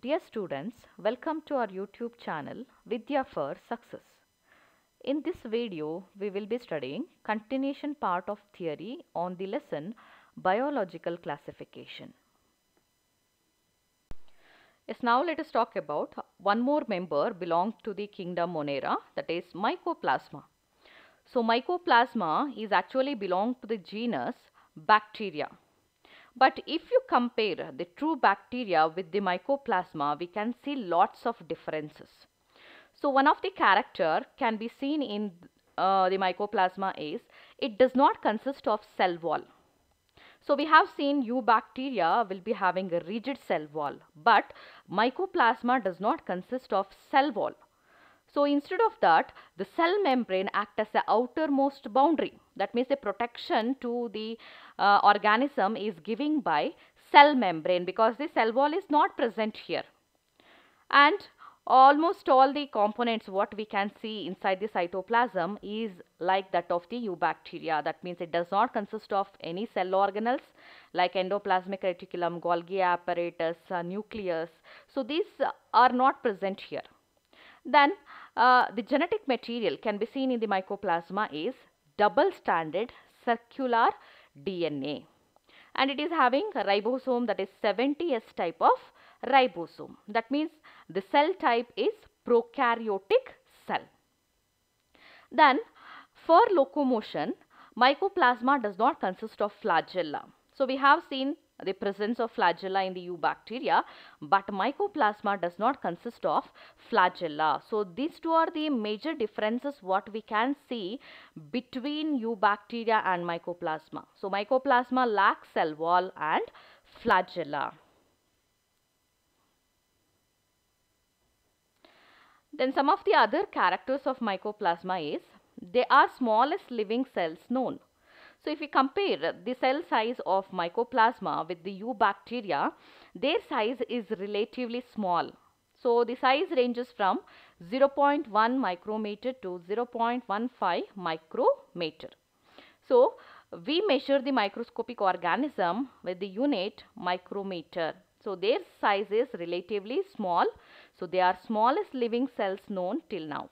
Dear students, welcome to our YouTube channel Vidya for Success. In this video, we will be studying continuation part of theory on the lesson Biological Classification. Yes, now let us talk about one more member belong to the kingdom Monera that is Mycoplasma. So Mycoplasma is actually belong to the genus Bacteria but if you compare the true bacteria with the mycoplasma, we can see lots of differences. So one of the character can be seen in uh, the mycoplasma is it does not consist of cell wall. So we have seen you bacteria will be having a rigid cell wall but mycoplasma does not consist of cell wall. So instead of that the cell membrane act as the outermost boundary that means the protection to the uh, organism is giving by cell membrane because the cell wall is not present here. And almost all the components what we can see inside the cytoplasm is like that of the eubacteria. That means it does not consist of any cell organelles like endoplasmic reticulum, Golgi apparatus, uh, nucleus. So these are not present here. Then uh, the genetic material can be seen in the mycoplasma is double stranded circular DNA and it is having a ribosome that is 70S type of ribosome. That means the cell type is prokaryotic cell. Then for locomotion, mycoplasma does not consist of flagella. So we have seen the presence of flagella in the eubacteria but mycoplasma does not consist of flagella so these two are the major differences what we can see between eubacteria and mycoplasma so mycoplasma lacks cell wall and flagella then some of the other characters of mycoplasma is they are smallest living cells known so if we compare the cell size of mycoplasma with the u bacteria, their size is relatively small. So the size ranges from 0.1 micrometer to 0.15 micrometer. So we measure the microscopic organism with the unit micrometer. So their size is relatively small. So they are smallest living cells known till now.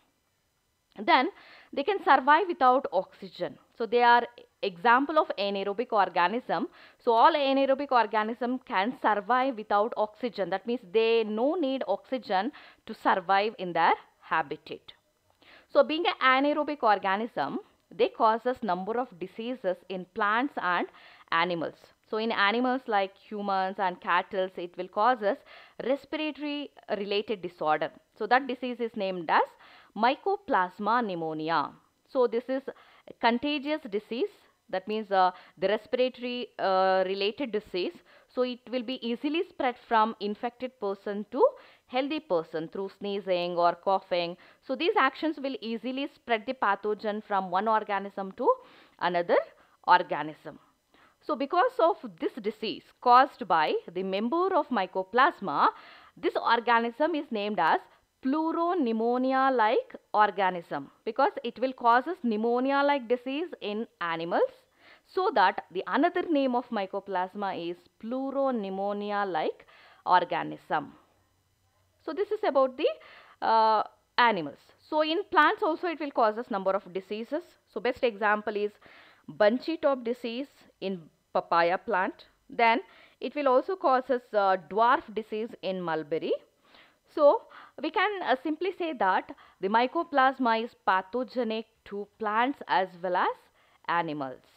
Then they can survive without oxygen. So they are example of anaerobic organism. So all anaerobic organism can survive without oxygen. That means they no need oxygen to survive in their habitat. So being an anaerobic organism, they causes number of diseases in plants and animals. So in animals like humans and cattle, it will causes respiratory related disorder. So that disease is named as mycoplasma pneumonia. So this is contagious disease that means uh, the respiratory uh, related disease. So it will be easily spread from infected person to healthy person through sneezing or coughing. So these actions will easily spread the pathogen from one organism to another organism. So because of this disease caused by the member of mycoplasma, this organism is named as pneumonia like organism because it will causes pneumonia-like disease in animals. So that the another name of mycoplasma is pneumonia like organism. So this is about the uh, animals. So in plants also it will cause us number of diseases. So best example is bunchy top disease in papaya plant. Then it will also cause us uh, dwarf disease in mulberry. So, we can uh, simply say that the mycoplasma is pathogenic to plants as well as animals.